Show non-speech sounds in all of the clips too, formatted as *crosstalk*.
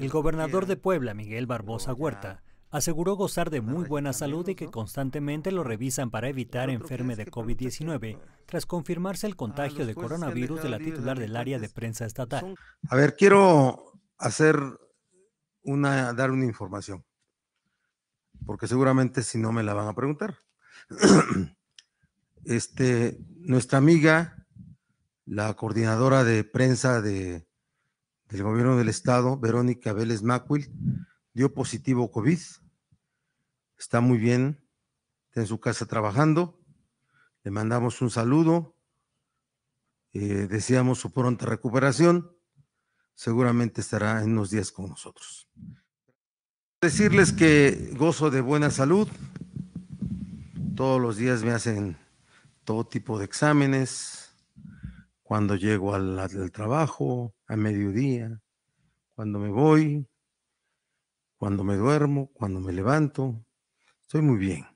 El gobernador de Puebla, Miguel Barbosa Huerta, aseguró gozar de muy buena salud y que constantemente lo revisan para evitar enferme de COVID-19 tras confirmarse el contagio de coronavirus de la titular del área de prensa estatal. A ver, quiero hacer una, dar una información, porque seguramente si no me la van a preguntar. *clears throat* Este, nuestra amiga, la coordinadora de prensa de del gobierno del estado, Verónica Vélez Macuil, dio positivo COVID. Está muy bien, está en su casa trabajando. Le mandamos un saludo. Eh, deseamos su pronta recuperación. Seguramente estará en unos días con nosotros. Decirles que gozo de buena salud. Todos los días me hacen todo tipo de exámenes, cuando llego al, trabajo, a mediodía, cuando me voy, cuando me duermo, cuando me levanto. Estoy muy bien.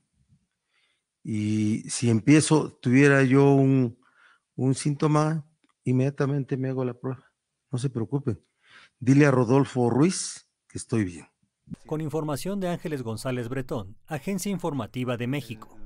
Y si empiezo, tuviera yo un, síntoma, inmediatamente me hago la prueba. No se preocupe, Dile a Rodolfo Ruiz que estoy bien. Con información de Ángeles González Bretón, Agencia Informativa de México.